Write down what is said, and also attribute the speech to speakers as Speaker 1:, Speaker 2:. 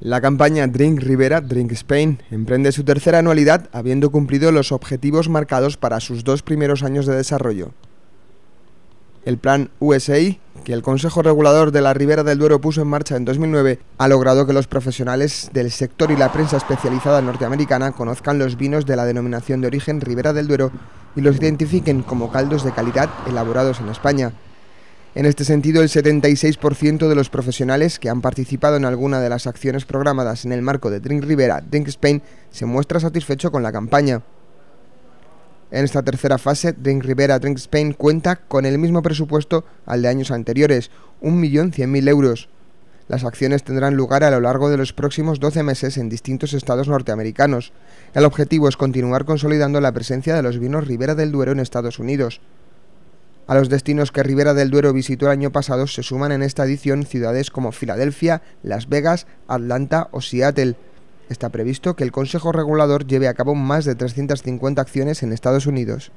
Speaker 1: La campaña Drink Rivera, Drink Spain emprende su tercera anualidad habiendo cumplido los objetivos marcados para sus dos primeros años de desarrollo. El plan USA, que el Consejo Regulador de la Ribera del Duero puso en marcha en 2009, ha logrado que los profesionales del sector y la prensa especializada norteamericana conozcan los vinos de la denominación de origen Ribera del Duero y los identifiquen como caldos de calidad elaborados en España, en este sentido, el 76% de los profesionales que han participado en alguna de las acciones programadas en el marco de Drink Rivera, Drink Spain, se muestra satisfecho con la campaña. En esta tercera fase, Drink Rivera Drink Spain cuenta con el mismo presupuesto al de años anteriores, 1.100.000 euros. Las acciones tendrán lugar a lo largo de los próximos 12 meses en distintos estados norteamericanos. El objetivo es continuar consolidando la presencia de los vinos Rivera del Duero en Estados Unidos. A los destinos que Rivera del Duero visitó el año pasado se suman en esta edición ciudades como Filadelfia, Las Vegas, Atlanta o Seattle. Está previsto que el Consejo Regulador lleve a cabo más de 350 acciones en Estados Unidos.